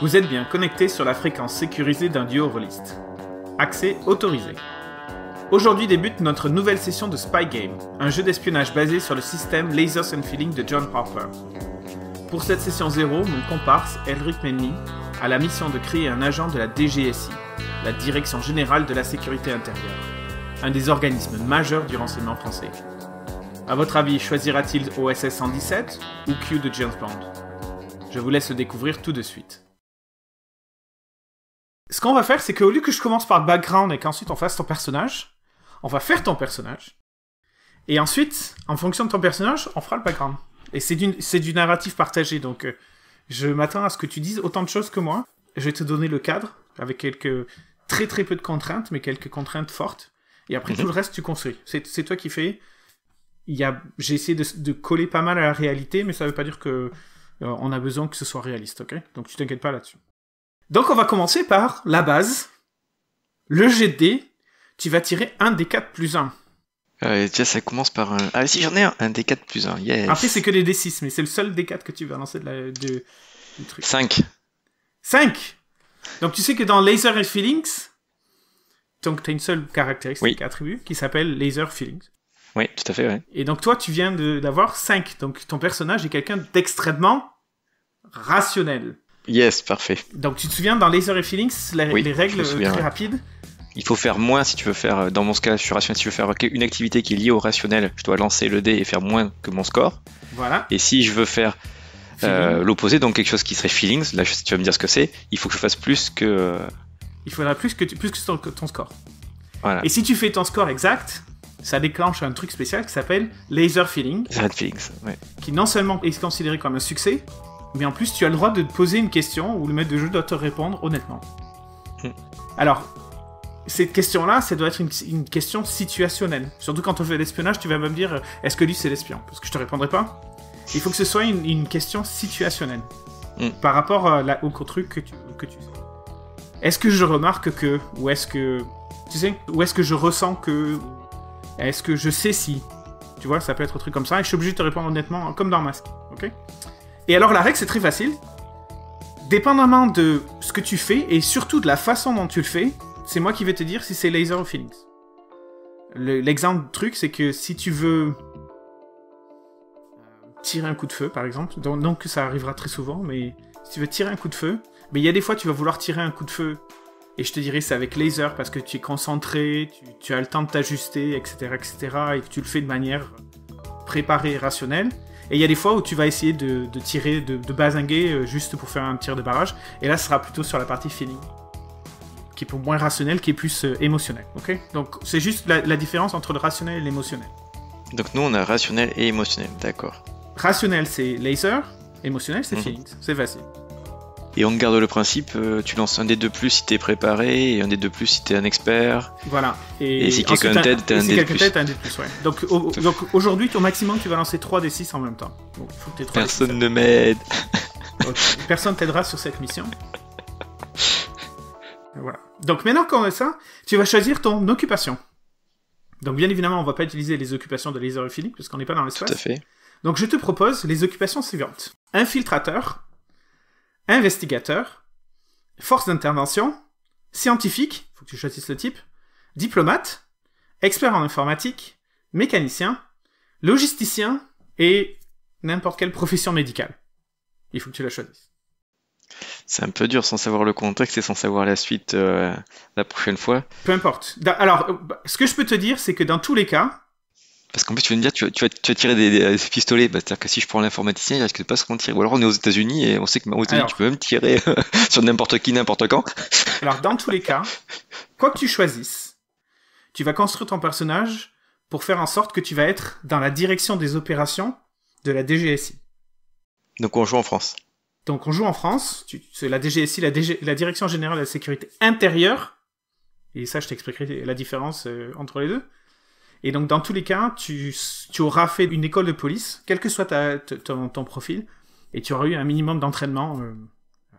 Vous êtes bien connecté sur la fréquence sécurisée d'un duo reliste. Accès autorisé. Aujourd'hui débute notre nouvelle session de Spy Game, un jeu d'espionnage basé sur le système Lasers and Feeling de John Harper. Pour cette session 0, mon comparse, Elric Menny, a la mission de créer un agent de la DGSI, la Direction Générale de la Sécurité Intérieure, un des organismes majeurs du renseignement français. A votre avis, choisira-t-il OSS 117 ou Q de James Bond Je vous laisse le découvrir tout de suite ce qu'on va faire, c'est qu'au lieu que je commence par le background et qu'ensuite on fasse ton personnage, on va faire ton personnage. Et ensuite, en fonction de ton personnage, on fera le background. Et c'est du, narratif partagé, donc euh, je m'attends à ce que tu dises autant de choses que moi. Je vais te donner le cadre, avec quelques très très peu de contraintes, mais quelques contraintes fortes. Et après, tout mhm. le reste, tu construis. C'est toi qui fais. J'ai essayé de, coller pas mal à la réalité, mais ça veut pas dire qu'on euh, a besoin que ce soit réaliste, ok Donc tu t'inquiètes pas là-dessus. Donc on va commencer par la base. Le GD, tu vas tirer un d 4 plus 1. Ouais, euh, déjà, ça commence par un. Ah, si, j'en ai un, D4 plus 1. Yes. Après, c'est que les D6, mais c'est le seul D4 que tu vas lancer de du truc. 5. 5 Donc, tu sais que dans Laser and Feelings, donc tu as une seule caractéristique oui. attribut qui s'appelle Laser Feelings. Oui, tout à fait, ouais. Et donc, toi, tu viens d'avoir 5. Donc, ton personnage est quelqu'un d'extrêmement rationnel. Yes, parfait. Donc tu te souviens dans Laser et Feelings, les règles très rapides il faut faire moins si tu veux faire, euh, dans mon cas, sur rationnel, si je veux faire une activité qui est liée au rationnel, je dois lancer le dé et faire moins que mon score. Voilà. Et si je veux faire euh, l'opposé, donc quelque chose qui serait feelings, là tu vas me dire ce que c'est, il faut que je fasse plus que. Euh, il faudra plus que, plus que ton, score. Voilà. Et si tu fais ton score exact, ça déclenche un truc spécial qui s'appelle laser feeling. feelings, Oui. Qui non seulement est considéré comme un succès, mais en plus, tu as le droit de te poser une question où le maître de jeu doit te répondre honnêtement. Alors, cette question-là, ça doit être une, question situationnelle. Surtout quand on fait l'espionnage, tu vas me dire euh, est-ce que lui c'est l'espion Parce que je te répondrai pas. Il faut que ce soit une, question situationnelle mm. par rapport euh, à la, au truc que tu, que sais. Est-ce que je remarque que ou est-ce que tu sais ou est-ce que je ressens que est-ce que je sais si tu vois ça peut être un truc comme ça et je suis obligé de te répondre honnêtement comme dans Masque, ok et alors la règle, c'est très facile. Dépendamment de ce que tu fais et surtout de la façon dont tu le fais, c'est moi qui vais te dire si c'est laser ou Phoenix. L'exemple de truc, c'est que si tu veux euh, tirer un coup de feu, par exemple, donc, ça arrivera très souvent, mais si tu veux tirer un coup de feu, mais il y a des fois tu vas vouloir tirer un coup de feu, et je te dirais c'est avec laser parce que tu es concentré, tu, as le temps de t'ajuster, etc., etc., et que tu le fais de manière préparée et rationnelle. Et il y a des fois où tu vas essayer de, tirer, de, bazinguer euh, juste pour faire un tir de barrage. Et là, ce sera plutôt sur la partie feeling qui est pour moins rationnel, qui est plus euh, émotionnel. Ok Donc c'est juste la, différence entre le rationnel et l'émotionnel. Donc nous on a rationnel et émotionnel, d'accord. Rationnel c'est laser, émotionnel c'est mhm. feeling, c'est facile. Et on garde le principe, euh, tu lances un dé de plus si t'es préparé, et un dé de plus si t'es un expert. Voilà. Et, si quelqu'un t'aide, un, dé de plus. un de plus Donc, donc aujourd'hui, au maximum, tu vas lancer 3 des 6 en même temps. Personne ne m'aide. Personne t'aidera sur cette mission. Voilà. Donc maintenant qu'on a ça, tu vas choisir ton occupation. Donc bien évidemment, on va pas utiliser les occupations de Laser Philippe parce qu'on n'est pas dans l'espace. Tout à fait. Donc je te propose les occupations suivantes. Infiltrateur, investigateur, force d'intervention, scientifique, faut que tu choisisses le type, diplomate, expert en informatique, mécanicien, logisticien et n'importe quelle profession médicale. Il faut que tu la choisisses. C'est un peu dur sans savoir le contexte et sans savoir la suite euh, la prochaine fois. Peu importe. Alors, euh, ce que je peux te dire, c'est que dans tous les cas, parce qu'en plus, tu viens de dire, tu vas, tu tirer des, pistolets. Bah, c'est-à-dire que si je prends l'informaticien, il risque de pas se tirer. Ou alors, on est aux États-Unis et on sait que tu peux même tirer euh, sur n'importe qui, n'importe quand. alors, dans tous les cas, quoi que tu choisisses, tu vas construire ton personnage pour faire en sorte que tu vas être dans la direction des opérations de la DGSI. Donc, on joue en France. Donc, on joue en France. C'est la DGSI, la, Direction Générale de la Sécurité Intérieure. Et ça, je t'expliquerai la différence euh, entre les deux. Et donc, dans tous les cas, tu, auras fait une école de police, quel que soit ton, profil, et tu auras eu un minimum d'entraînement. Euh, euh,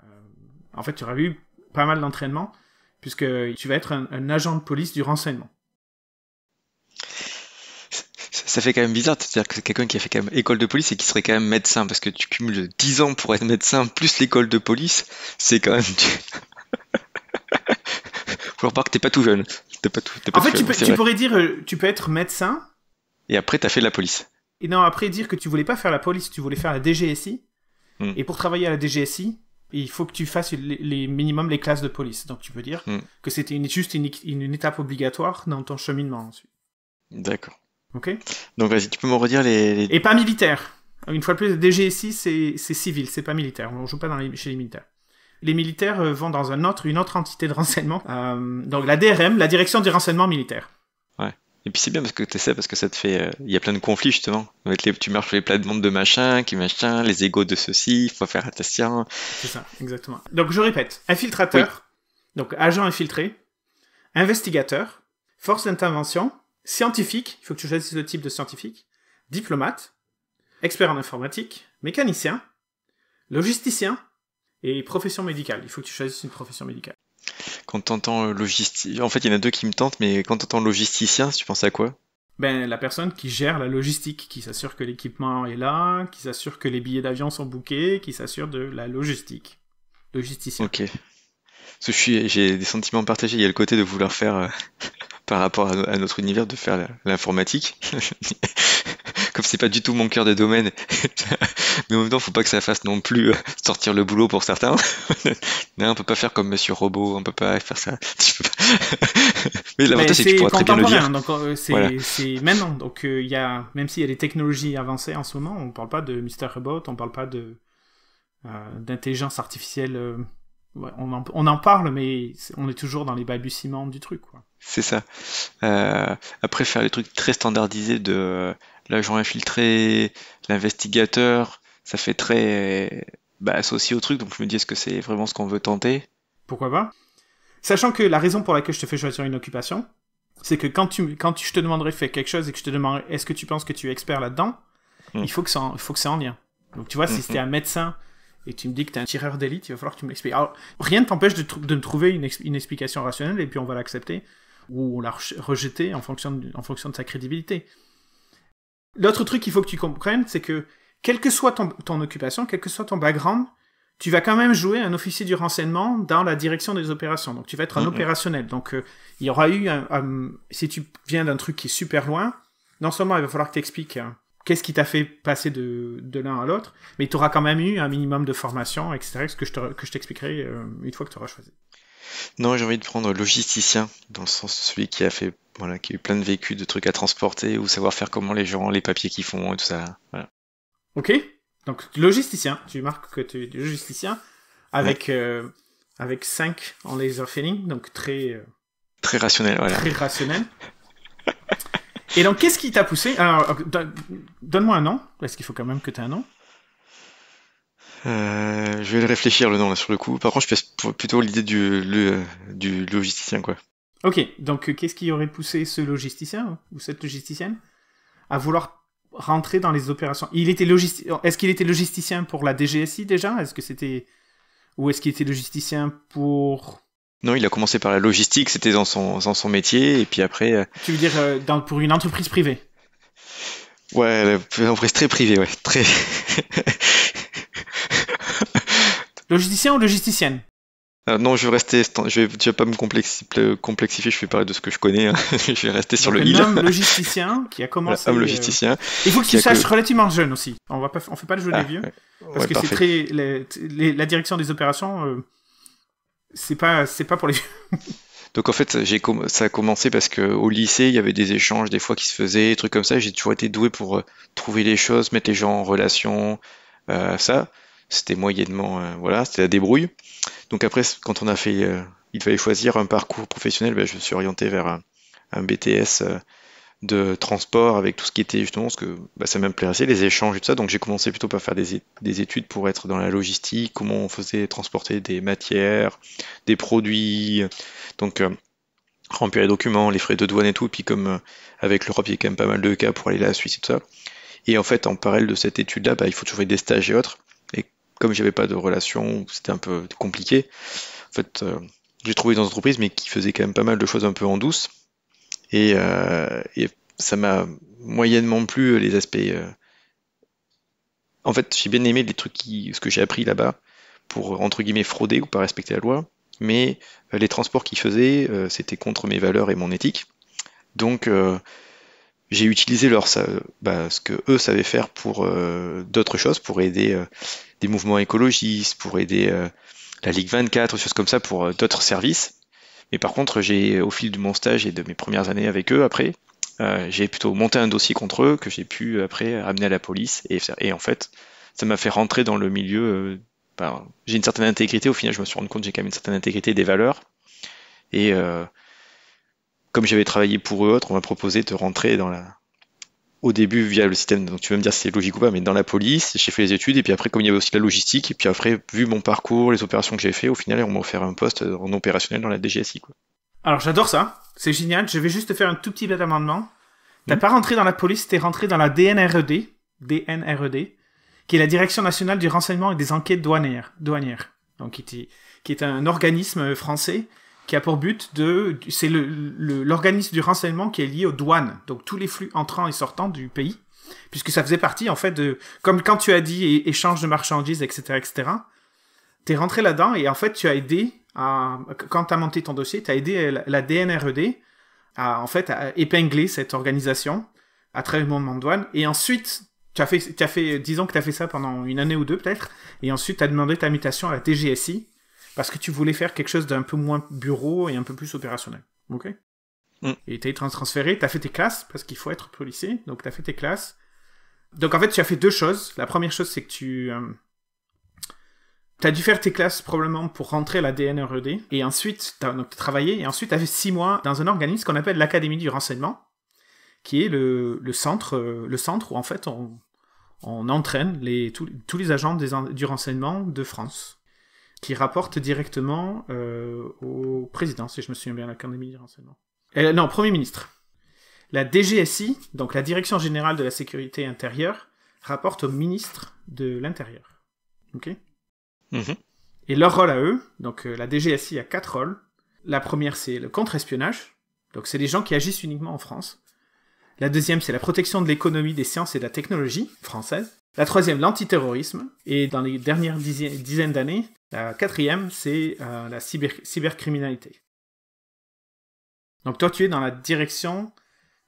en fait, tu auras eu pas mal d'entraînement, puisque tu vas être un, agent de police du renseignement ça fait quand même bizarre, c'est-à-dire que c'est quelqu'un qui a fait quand même école de police et qui serait quand même médecin, parce que tu cumules 10 ans pour être médecin plus l'école de police, c'est quand même... Faut pas que t'es pas tout jeune en fait, tu, pourrais dire, euh, tu peux être médecin. Et après, tu as fait la police. Et non, après dire que tu voulais pas faire la police, tu voulais faire la DGSI. Hmm. Et pour travailler à la DGSI, il faut que tu fasses les, minimum les classes de police. Donc tu peux dire hmm. que c'était une, juste une, étape obligatoire dans ton cheminement ensuite. D'accord. Ok. Donc vas-y, tu peux me redire les, Et pas militaire. Une fois de plus, la DGSI, c'est civil, c'est pas militaire. On joue pas dans chez les militaires les militaires euh, vont dans un autre, une autre entité de renseignement, euh, donc la DRM, la Direction du renseignement militaire. Ouais. Et puis c'est bien parce que tu sais parce que ça te fait. Euh, il y a plein de conflits justement. Avec les, tu marches sur les plates monde de machin, qui machin, les égaux de ceci, il faut faire attention. C'est ça, exactement. Donc je répète infiltrateur, donc agent infiltré, investigateur, force d'intervention, scientifique, il faut que tu choisisses le type de scientifique, diplomate, expert en informatique, mécanicien, logisticien, et profession médicale. Il faut que tu choisisses une profession médicale. Quand tu entends euh, logistique, en fait, il y en a deux qui me tentent, mais quand tu entends logisticien, tu penses à quoi ben, la personne qui gère la logistique, qui s'assure que l'équipement est là, qui s'assure que les billets d'avion sont bouqués qui s'assure de la logistique. Logisticien. Ok. que j'ai des sentiments partagés. Il y a le côté de vouloir faire, euh, par rapport à, notre univers, de faire l'informatique. comme c'est pas du tout mon cœur de domaine, mais en même temps, faut pas que ça fasse non plus euh, sortir le boulot pour certains. on peut pas faire comme Monsieur Robot, on peut pas faire ça. mais l'avantage, c'est que tu pourras très bien le dire. Donc, euh, c'est maintenant. Donc, euh, il y a, même s'il y a des technologies avancées en ce moment, on parle pas de Mr. Robot, on parle pas de d'intelligence artificielle. on, en, parle, mais on est toujours dans les balbutiements du truc. Quoi. C'est ça. après, faire les trucs très standardisés de l'agent infiltré, l'investigateur, ça fait très bah, associé au truc, donc je me dis est-ce que c'est vraiment ce qu'on veut tenter Pourquoi pas Sachant que la raison pour laquelle je te fais choisir une occupation, c'est que quand tu quand je te demanderais fait quelque chose et que je te demanderai, est-ce que tu penses que tu es expert là-dedans, hmm. il faut que ça en, il faut que ça en lien. Donc tu vois, si hmm, c'était hmm. un médecin et tu me dis que tu es un tireur d'élite, il va falloir que tu m'expliques. Alors rien ne t'empêche de, de, me trouver une, explication rationnelle et puis on va l'accepter ou on l'a rejeter en fonction en fonction de sa crédibilité. L'autre truc qu'il faut que tu comprennes, c'est que quelle que soit ton, occupation, quel que soit ton background, tu vas quand même jouer un officier du renseignement dans la direction des opérations. Donc tu vas être un opérationnel. Donc euh, il y aura eu, un, si tu viens d'un truc qui est super loin, non seulement il va falloir que tu expliques hein, qu'est-ce qui t'a fait passer de, de l'un à l'autre, mais tu auras quand même eu un minimum de formation, etc., que je t'expliquerai te, euh, une fois que tu auras choisi. Non, j'ai envie de prendre logisticien, dans le sens de celui qui a fait, voilà, qui a eu plein de vécu de trucs à transporter, ou savoir faire comment les gens, les papiers qu'ils font et tout ça. Ok, donc logisticien, tu marques que tu es logisticien, avec, euh, avec 5 en laser filling, donc très... Euh, très rationnel, voilà. Très rationnel. et donc, qu'est-ce qui t'a poussé euh, donne-moi un nom, parce qu'il faut quand même que tu aies un nom. Euh, je vais réfléchir le nom là sur le coup. Par contre, je passe plutôt l'idée du, logisticien quoi. Ok, donc euh, qu'est-ce qui aurait poussé ce logisticien ou cette logisticienne à vouloir rentrer dans les opérations Il était Est-ce qu'il était logisticien pour la DGSI déjà Est-ce que c'était ou est-ce qu'il était logisticien pour Non, il a commencé par la logistique, c'était dans son dans son métier et puis après. Euh, tu veux dire pour une entreprise privée Ouais, une entreprise très privée, ouais, très. Logisticien ou logisticienne euh, non, je vais rester, je vais, je pas me complexifier, je vais parler de ce que je connais, hein. je vais rester sur le il. homme logisticien qui a commencé. Voilà, homme euh, logisticien. Il faut qu'il sache relativement jeune aussi. On va fait pas le jeu des ah, vieux. Parce que c'est très, la direction des opérations, euh, c'est pas, c'est pas pour les vieux. Donc en fait, j'ai ça a commencé parce au lycée, il y avait des échanges des fois qui se faisaient, des trucs comme ça. J'ai toujours été doué pour trouver les choses, mettre les gens en relation, ça. C'était moyennement, euh, voilà, c'était la débrouille. Donc après, quand on a fait, euh, il fallait choisir un parcours professionnel, ben, je me suis orienté vers un, BTS euh, de transport avec tout ce qui était justement ce que ça bah, ça m'intéressait, les échanges et tout ça. Donc j'ai commencé plutôt par faire des, études pour être dans la logistique, comment on faisait transporter des matières, des produits, donc remplir les documents, les frais de douane et tout. Et puis comme avec l'Europe, il y a quand même pas mal de cas pour aller là, à la Suisse et tout ça. Et en fait, en parallèle de cette étude-là, bah, il faut trouver des stages et autres comme j'avais pas de relation, c'était un peu compliqué. En fait, euh, j'ai trouvé dans entreprise, mais qui faisait quand même pas mal de choses un peu en douce. Et, euh, ça m'a moyennement plu euh, les aspects. En fait, j'ai bien aimé les trucs qui, ce que j'ai appris là-bas pour entre guillemets frauder ou pas respecter la loi. Mais les transports qu'ils faisaient, c'était contre mes valeurs et mon éthique. Donc j'ai utilisé leur, ça, bah, ce que eux savaient faire pour d'autres choses, pour aider des mouvements écologistes, pour aider euh, la Ligue 24, choses comme ça, pour euh, d'autres services. Mais par contre, j'ai au fil de mon stage et de mes premières années avec eux, après, euh, j'ai plutôt monté un dossier contre eux que j'ai pu après amener à la police. Et, en fait, ça m'a fait rentrer dans le milieu. Ben, j'ai une certaine intégrité. Au final, je me suis rendu compte que j'ai quand même une certaine intégrité des valeurs. Et comme j'avais travaillé pour eux autres, on m'a proposé de rentrer dans la, au début via le système, donc tu vas me dire si c'est logique ou pas, mais dans la police, j'ai fait les études, et puis après, comme il y avait aussi la logistique, et puis après, vu mon parcours, les opérations que j'ai fait, au final, on m'a offert un poste en opérationnel dans la DGSI. Quoi. Alors j'adore ça, c'est génial, je vais juste te faire un tout petit peu amendement. T'as hmm. pas rentré dans la police, t'es rentré dans la DNRED, e e qui est la Direction nationale du renseignement et des enquêtes douanières. douanières. Donc, qui, qui est un organisme français qui a pour but de... C'est l'organisme le, l'organisme du renseignement qui est lié aux douanes, donc tous les flux entrants et sortants du pays, puisque ça faisait partie, en fait, de... Comme quand tu as dit échange de marchandises, etc., etc., t'es rentré là-dedans et en fait, tu as aidé, à, quand t'as monté ton dossier, t'as aidé la, DNRED e à, en fait, à épingler cette organisation à travers le monde de douane. Et ensuite, tu as fait, tu as fait, disons que tu as fait ça pendant une année ou deux peut-être, et ensuite tu as demandé ta mutation à la TGSI, parce que tu voulais faire quelque chose d'un peu moins bureau et un peu plus opérationnel. OK mm. Et tu été transféré, tu as fait tes classes, parce qu'il faut être policier, donc tu as fait tes classes. Donc en fait, tu as fait deux choses. La première chose, c'est que tu... Euh, as dû faire tes classes probablement pour rentrer à la DNRED, e e et ensuite, t'as, donc travaillé, et ensuite as fait six mois dans un organisme qu'on appelle l'Académie du renseignement, qui est le, centre, le centre où en fait on, entraîne les, tous, les agents du renseignement de France qui rapporte directement euh, au président, si je me souviens bien, l'Académie du renseignement. Euh, non, Premier ministre. La DGSI, donc la Direction Générale de la Sécurité Intérieure, rapporte au ministre de l'Intérieur. Ok mhm. Et leur rôle à eux, donc euh, la DGSI a quatre rôles. La première, c'est le contre-espionnage. Donc c'est les gens qui agissent uniquement en France. La deuxième, c'est la protection de l'économie, des sciences et de la technologie française. La troisième, l'antiterrorisme. Et dans les dernières dizaines d'années, la quatrième, c'est euh, la cyber cybercriminalité. Donc toi, tu es dans la direction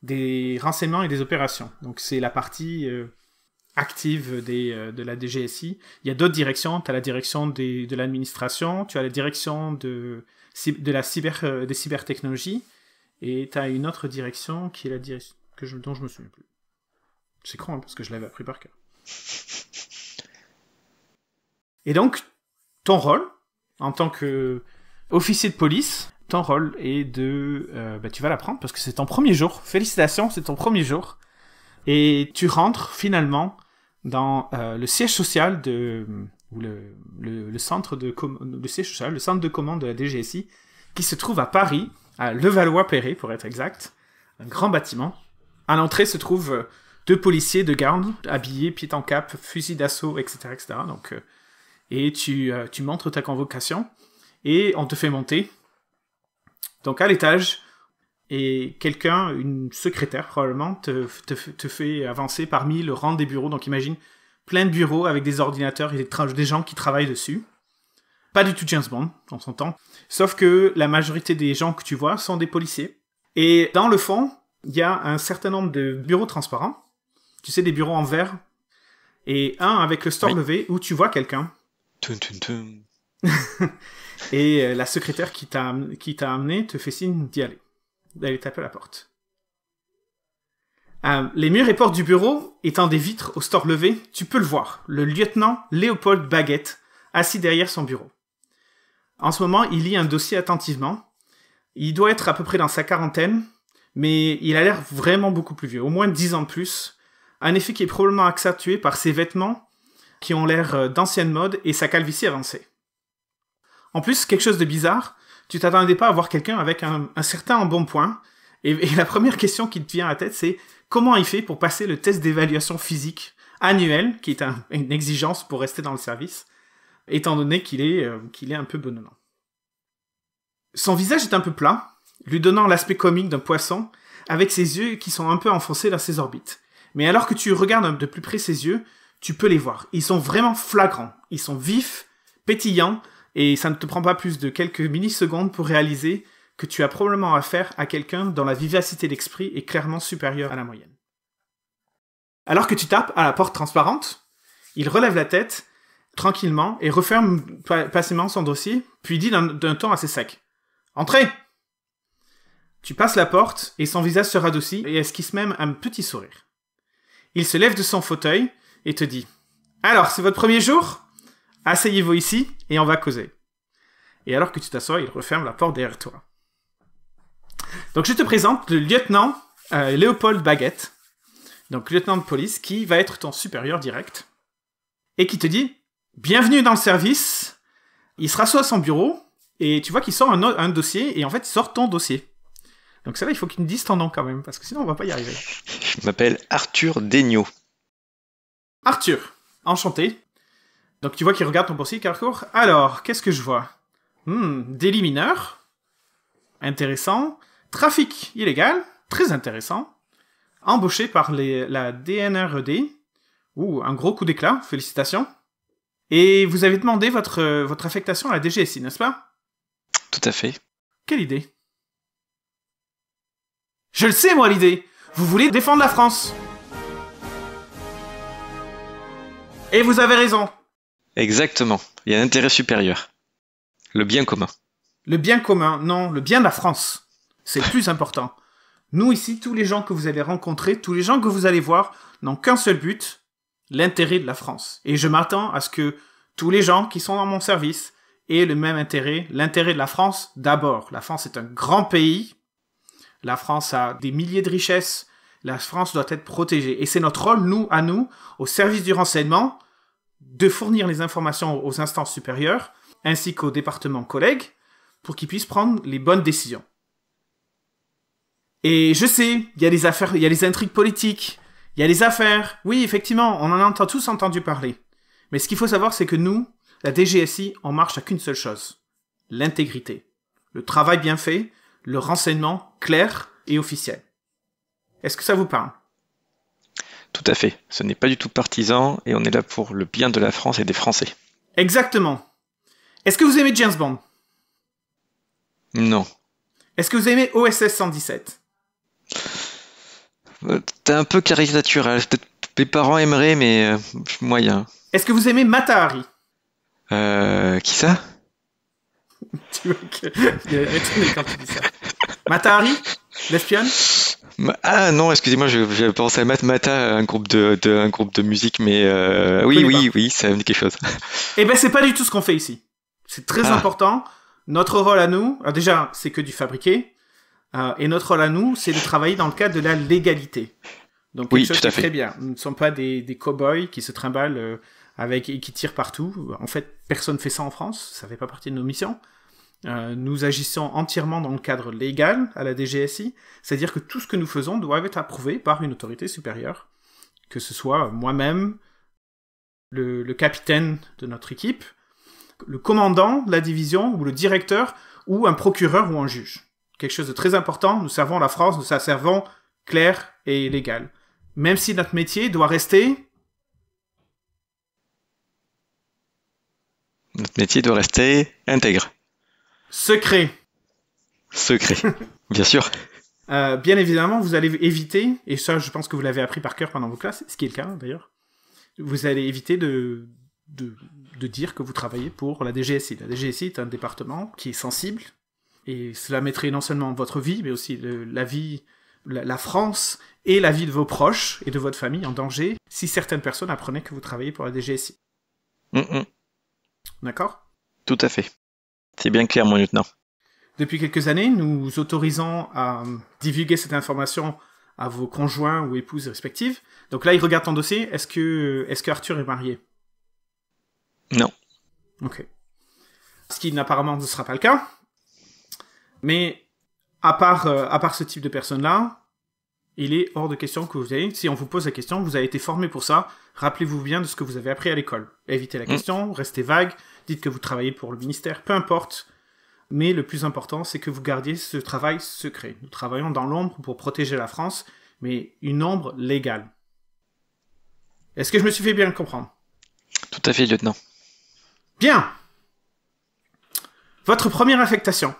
des renseignements et des opérations. Donc c'est la partie euh, active euh, de la DGSI. Il y a d'autres directions. Tu as la direction de l'administration, tu as la direction de, de la cyber, des cybertechnologies, et tu as une autre direction qui est la direction que je, dont je me souviens plus. C'est grand hein, parce que je l'avais appris par cœur. Et donc, ton rôle en tant que officier de police, ton rôle est de, euh, bah, tu vas l'apprendre parce que c'est ton premier jour. Félicitations, c'est ton premier jour. Et tu rentres finalement dans euh, le siège social de ou le, le, centre de le siège social, le centre de commande de la DGSI, qui se trouve à Paris, à Levallois-Perret pour être exact, un grand bâtiment. À l'entrée se trouvent deux policiers de garde habillés, pieds en cap, fusil d'assaut, etc., etc. Donc euh, et tu, euh, tu montres ta convocation et on te fait monter. Donc à l'étage, et quelqu'un, une secrétaire probablement, te, fait avancer parmi le rang des bureaux. Donc imagine plein de bureaux avec des ordinateurs et des, gens qui travaillent dessus. Pas du tout James Bond, on s'entend. Sauf que la majorité des gens que tu vois sont des policiers. Et dans le fond, il y a un certain nombre de bureaux transparents. Tu sais, des bureaux en verre. Et un avec le store levé où tu vois quelqu'un. et euh, la secrétaire qui t'a, qui t'a amené te fait signe d'y aller, d'aller taper à la porte. Euh, les murs et portes du bureau étant des vitres au store levé, tu peux le voir, le lieutenant Léopold Baguette, assis derrière son bureau. En ce moment, il lit un dossier attentivement. Il doit être à peu près dans sa quarantaine, mais il a l'air vraiment beaucoup plus vieux, au moins dix ans de plus. Un effet qui est probablement accentué par ses vêtements qui ont l'air euh, d'ancienne mode et sa calvitie avancée. En plus, quelque chose de bizarre, tu t'attendais pas à voir quelqu'un avec un, certain embonpoint, et, et la première question qui te vient à la tête, c'est comment il fait pour passer le test d'évaluation physique annuel, qui est une exigence pour rester dans le service, étant donné qu'il est, euh, qu'il est un peu bonhomme. Son visage est un peu plat, lui donnant l'aspect comique d'un poisson, avec ses yeux qui sont un peu enfoncés dans ses orbites. Mais alors que tu regardes de plus près ses yeux, tu peux les voir. Ils sont vraiment flagrants. Ils sont vifs, pétillants, et ça ne te prend pas plus de quelques millisecondes pour réaliser que tu as probablement affaire à quelqu'un dont la vivacité d'esprit est clairement supérieure à la moyenne. Alors que tu tapes à la porte transparente, il relève la tête tranquillement et referme passément son dossier, puis dit d'un ton assez sec. Entrez Tu passes la porte et son visage se radoucit et esquisse même un petit sourire. Il se lève de son fauteuil et te dit Alors, c'est votre premier jour Asseyez-vous ici et on va causer. Et alors que tu t'assois, il referme la porte derrière toi. Donc, je te présente le lieutenant euh, Léopold Baguette, donc lieutenant de police, qui va être ton supérieur direct et qui te dit Bienvenue dans le service. Il se rassoit à son bureau et tu vois qu'il sort un, dossier et en fait, il sort ton dossier. Donc, ça va, il faut qu'il me dise ton nom quand même parce que sinon, on va pas y arriver. Je m'appelle Arthur Degnaud. Arthur, enchanté. Donc tu vois qu'il regarde ton poursuit Carcourt. Alors, qu'est-ce que je vois Hmm, délit mineur. Intéressant. Trafic illégal. Très intéressant. Embauché par la DNRED. E Ouh, un gros coup d'éclat. Félicitations. Et vous avez demandé votre, votre affectation à la DGSI, n'est-ce pas Tout à fait. Quelle idée Je le sais, moi, l'idée Vous voulez défendre la France Et vous avez raison. Exactement. Il y a un intérêt supérieur. Le bien commun. Le bien commun, non, le bien de la France. C'est le plus important. Nous, ici, tous les gens que vous allez rencontrer, tous les gens que vous allez voir, n'ont qu'un seul but, l'intérêt de la France. Et je m'attends à ce que tous les gens qui sont dans mon service aient le même intérêt, l'intérêt de la France d'abord. La France est un grand pays. La France a des milliers de richesses. La France doit être protégée. Et c'est notre rôle, nous, à nous, au service du renseignement, de fournir les informations aux instances supérieures, ainsi qu'aux départements collègues, pour qu'ils puissent prendre les bonnes décisions. Et je sais, il y a les affaires, il y a les intrigues politiques, il y a les affaires. Oui, effectivement, on en a tous entendu parler. Mais ce qu'il faut savoir, c'est que nous, la DGSI, on marche à qu'une seule chose. L'intégrité. Le travail bien fait, le renseignement clair et officiel. Est-ce que ça vous parle? Tout à fait. Ce n'est pas du tout partisan et on est là pour le bien de la France et des Français. Exactement. Est-ce que vous aimez James Bond Non. Est-ce que vous aimez OSS 117 euh, T'es un peu caricatural. Peut-être mes parents aimeraient, mais euh, moyen. Est-ce que vous aimez Matahari Euh. Qui ça Tu vois que. Matahari L'espionne ah non, excusez-moi, je pensé à Matmata, un groupe de, un groupe de musique, mais euh, oui, oui, oui, ça me dit quelque chose. Eh ben, c'est pas du tout ce qu'on fait ici. C'est très ah. important. Notre rôle à nous, ah, déjà, c'est que du fabriquer, euh, et notre rôle à nous, c'est de travailler dans le cadre de la légalité. Donc, quelque oui, chose tout à très bien. Nous ne sommes pas des, des cow-boys qui se trimballent euh, avec et qui tirent partout. En fait, personne ne fait ça en France. Ça fait pas partie de nos missions. Euh, nous agissons entièrement dans le cadre légal à la DGSI, c'est-à-dire que tout ce que nous faisons doit être approuvé par une autorité supérieure, que ce soit moi-même, le, le, capitaine de notre équipe, le commandant de la division ou le directeur ou un procureur ou un juge. Quelque chose de très important, nous servons la France, nous la servons clair et légal. Même si notre métier doit rester Notre métier doit rester intègre. Secret. Secret, bien sûr. Euh, bien évidemment, vous allez éviter, et ça je pense que vous l'avez appris par cœur pendant vos classes, ce qui est le cas d'ailleurs, vous allez éviter de, de, dire que vous travaillez pour la DGSI. La DGSI est un département qui est sensible, et cela mettrait non seulement votre vie, mais aussi la vie, la, France et la vie de vos proches et de votre famille en danger si certaines personnes apprenaient que vous travaillez pour la DGSI. Mm, mm. D'accord Tout à fait. C'est bien clair, mon lieutenant. Depuis quelques années, nous autorisons à divulguer cette information à vos conjoints ou épouses respectives. Donc là, il regarde ton dossier. Est-ce que, est-ce que Arthur est marié Non. Ok. Ce qui apparemment ne sera pas le cas. Mais à part, euh, à part ce type de personnes-là, il est hors de question que vous ayez, si on vous pose la question, vous avez été formé pour ça, rappelez-vous bien de ce que vous avez appris à l'école. Évitez la mm. question, restez vague, dites que vous travaillez pour le ministère, peu importe. Mais le plus important, c'est que vous gardiez ce travail secret. Nous travaillons dans l'ombre pour protéger la France, mais une ombre légale. Est-ce que je me suis fait bien comprendre Tout à fait, lieutenant. Bien Votre première affectation.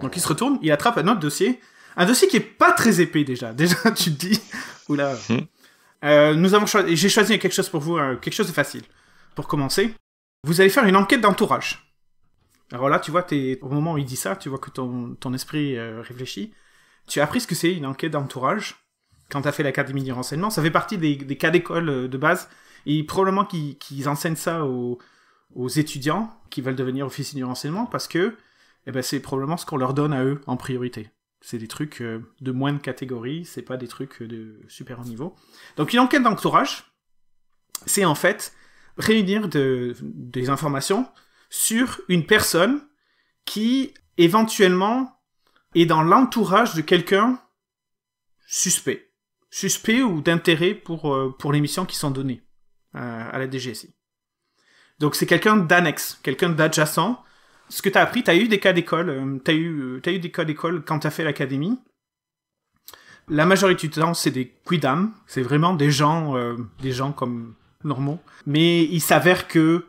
Donc il se retourne, il attrape un autre dossier. Un dossier qui est pas très épais déjà. Déjà, tu te dis. Oula. Hmm. Euh, nous avons choisi. J'ai choisi quelque chose pour vous, euh, quelque chose de facile. Pour commencer, vous allez faire une enquête d'entourage. Alors là, tu vois, au moment où il dit ça, tu vois que ton, ton esprit euh, réfléchit. Tu as appris ce que c'est une enquête d'entourage quand tu as fait l'académie du renseignement. Ça fait partie des, cas d'école de base. Et probablement qu'ils enseignent ça aux, aux, étudiants qui veulent devenir officiers du renseignement parce que eh ben c'est probablement ce qu'on leur donne à eux en priorité. C'est des trucs euh, de moins de catégorie, c'est pas des trucs euh, de super haut niveau. Donc une enquête d'entourage, c'est en fait réunir des informations sur une personne qui éventuellement est dans l'entourage de quelqu'un suspect. Suspect ou d'intérêt pour, euh, pour les missions qui sont données à la DGSI. Donc c'est quelqu'un d'annexe, quelqu'un d'adjacent, ce que tu as appris, tu as eu des cas d'école, euh, tu as, eu, euh, as eu des cas d'école quand tu as fait l'académie. La majorité du temps, c'est des quidam, c'est vraiment des gens, euh, des gens comme normaux. Mais il s'avère que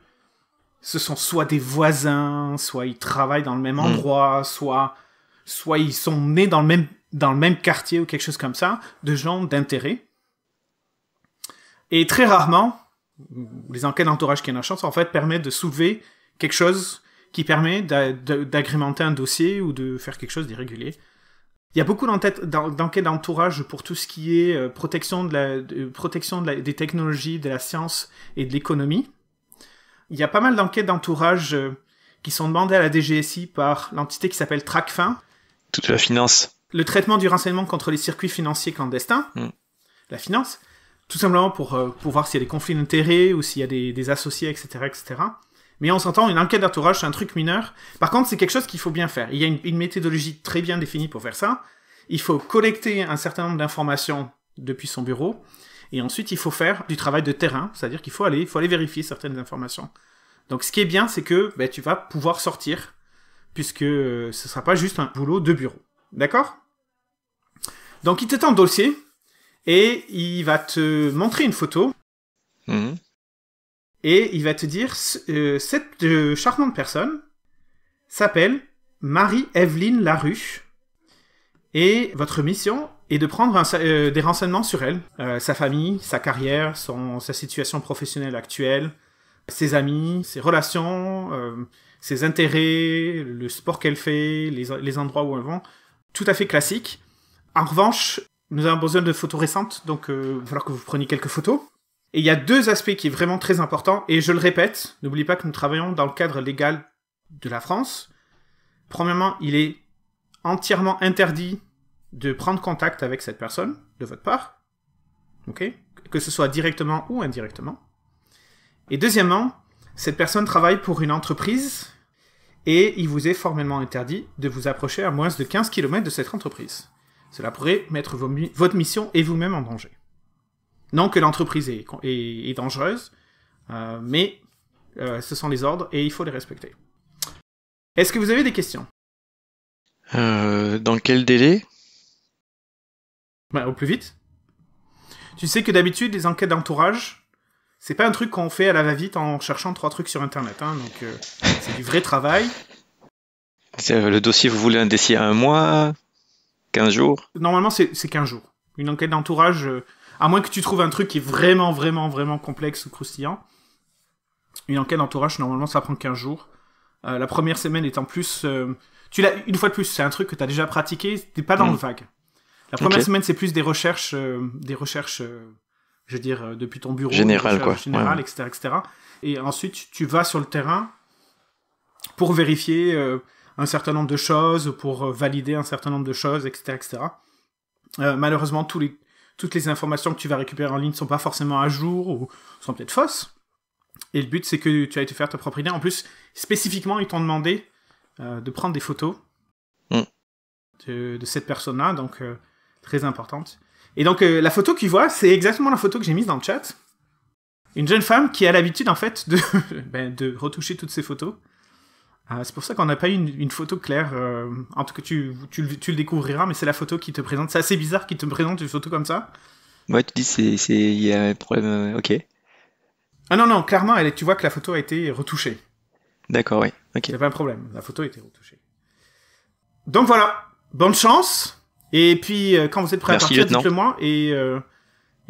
ce sont soit des voisins, soit ils travaillent dans le même mm. endroit, soit, soit ils sont nés dans le même, dans le même quartier ou quelque chose comme ça, de gens d'intérêt. Et très rarement, les enquêtes d'entourage qui en a chance, en fait, permettent de soulever quelque chose qui permet d'agrémenter un dossier ou de faire quelque chose d'irrégulier. Il y a beaucoup d'enquêtes d'entourage pour tout ce qui est euh, protection, de la, protection des technologies, de la science et de l'économie. Il y a pas mal d'enquêtes d'entourage euh, qui sont demandées à la DGSI par l'entité qui s'appelle TRACFIN. Toute la finance. Le traitement du renseignement contre les circuits financiers clandestins. Hmm. La finance. Tout simplement euh, pour, voir s'il y a des conflits d'intérêts ou s'il y a des, des associés, etc., etc. Mais on s'entend, une enquête d'entourage, c'est un truc mineur. Par contre, c'est quelque chose qu'il faut bien faire. Il y a une, méthodologie très bien définie pour faire ça. Il faut collecter un certain nombre d'informations depuis son bureau. Et ensuite, il faut faire du travail de terrain, c'est-à-dire qu'il faut aller, il faut aller vérifier certaines informations. Donc, ce qui est bien, c'est que ben, tu vas pouvoir sortir, puisque euh, ce ne sera pas juste un boulot de bureau. D'accord Donc, il te tend le dossier et il va te montrer une photo. Mhm. Et il va te dire, euh, cette euh, charmante personne s'appelle Marie-Evelyne Laruche Et votre mission est de prendre euh, des renseignements sur elle, sa famille, sa carrière, son, sa situation professionnelle actuelle, ses amis, ses relations, ses intérêts, le sport qu'elle fait, les, les endroits où elle va. Tout à fait classique. En revanche, nous avons besoin de photos récentes, donc il va falloir que vous preniez quelques photos. Et il y a deux aspects qui est vraiment très important, et je le répète, n'oubliez pas que nous travaillons dans le cadre légal de la France. Premièrement, il est entièrement interdit de prendre contact avec cette personne, de votre part. ok que ce soit directement ou indirectement. Et deuxièmement, cette personne travaille pour une entreprise et il vous est formellement interdit de vous approcher à moins de 15 km de cette entreprise. Cela pourrait mettre votre mission et vous-même en danger. Non que l'entreprise est, dangereuse, euh, mais euh, ce sont les ordres et il faut les respecter. Est-ce que vous avez des questions euh, Dans quel délai ben, Au plus vite. Tu sais que d'habitude, les enquêtes d'entourage, c'est pas un truc qu'on fait à la va-vite en cherchant trois trucs sur Internet. Hein, donc c'est du vrai travail. Le dossier, vous voulez un dossier à un mois 15 jours Normalement, c'est 15 jours. Une enquête d'entourage, à moins que tu trouves un truc qui est vraiment, vraiment, vraiment complexe ou croustillant. Une enquête d'entourage, normalement, ça prend 15 jours. Euh, la première semaine est en plus... Euh, tu l'as une fois de plus, c'est un truc que tu as déjà pratiqué, t'es pas dans le mm. vague. La première semaine, c'est plus des recherches, euh, des recherches, je veux dire, depuis ton bureau. Général, quoi. Général, etc., etc. Et ensuite, tu vas sur le terrain pour vérifier un certain nombre de choses, pour valider un certain nombre de choses, etc. etc. malheureusement, tous les, toutes les informations que tu vas récupérer en ligne ne sont pas forcément à jour ou sont peut-être fausses. Et le but, c'est que tu ailles te faire ta propre idée. En plus, spécifiquement, ils t'ont demandé euh, de prendre des photos mm. de, cette personne-là, donc euh, très importante. Et donc, euh, la photo qu'ils voit, c'est exactement la photo que j'ai mise dans le chat. Une jeune femme qui a l'habitude, en fait, de, ben, de retoucher toutes ses photos ah, c'est pour ça qu'on n'a pas eu une, photo claire. Euh, en tout cas, tu, tu, le découvriras, mais c'est la photo qui te présente. C'est assez bizarre qu'il te présente une photo comme ça. Ouais, tu dis c'est il y a un problème. Euh, ok. Ah non non, clairement, elle tu vois que la photo a été retouchée. D'accord, oui. Ok. Il n'y a pas un problème. La photo a été retouchée. Donc voilà. Bonne chance. Et puis euh, quand vous êtes prêt à partir, dites-le-moi et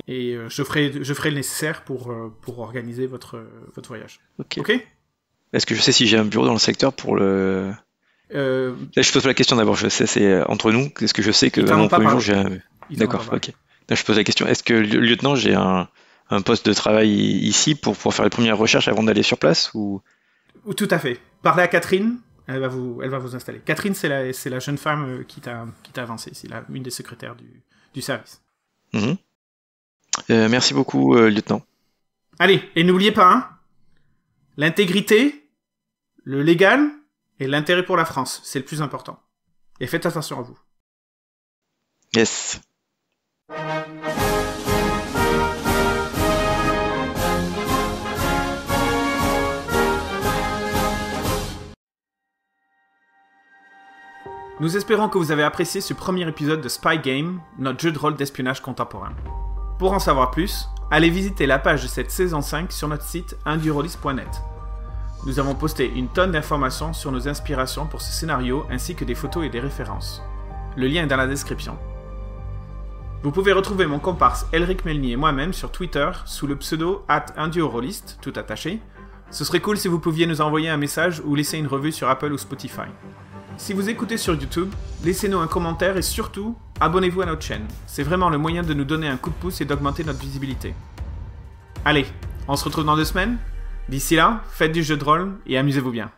et je ferai je ferai le nécessaire pour pour organiser votre votre voyage. Ok. Est-ce que je sais si j'ai un bureau dans le secteur pour le. Euh, Là, je pose la question d'abord, je sais, c'est euh, entre nous. Est-ce que je sais que mon premier jour, j'ai un. D'accord, ok. je pose la question est-ce que, lieutenant, j'ai un, poste de travail ici pour, pour faire les premières recherches avant d'aller sur place ou... Tout à fait. Parlez à Catherine, elle va vous, elle va vous installer. Catherine, c'est la, la jeune femme euh, qui t'a avancé, c'est une des secrétaires du, service. Mhm. merci beaucoup, lieutenant. Allez, et n'oubliez pas, hein, l'intégrité, le légal et l'intérêt pour la France. C'est le plus important. Et faites attention à vous. Yes. Nous espérons que vous avez apprécié ce premier épisode de Spy Game, notre jeu de rôle d'espionnage contemporain. Pour en savoir plus, allez visiter la page de cette saison 5 sur notre site indurolis.net. Nous avons posté une tonne d'informations sur nos inspirations pour ce scénario ainsi que des photos et des références. Le lien est dans la description. Vous pouvez retrouver mon comparse Elric Melny et moi-même sur Twitter sous le pseudo at tout attaché. Ce serait cool si vous pouviez nous envoyer un message ou laisser une revue sur Apple ou Spotify. Si vous écoutez sur YouTube, laissez-nous un commentaire et surtout, abonnez-vous à notre chaîne. C'est vraiment le moyen de nous donner un coup de pouce et d'augmenter notre visibilité. Allez, on se retrouve dans deux semaines D'ici là, faites du jeu de rôle et amusez-vous bien.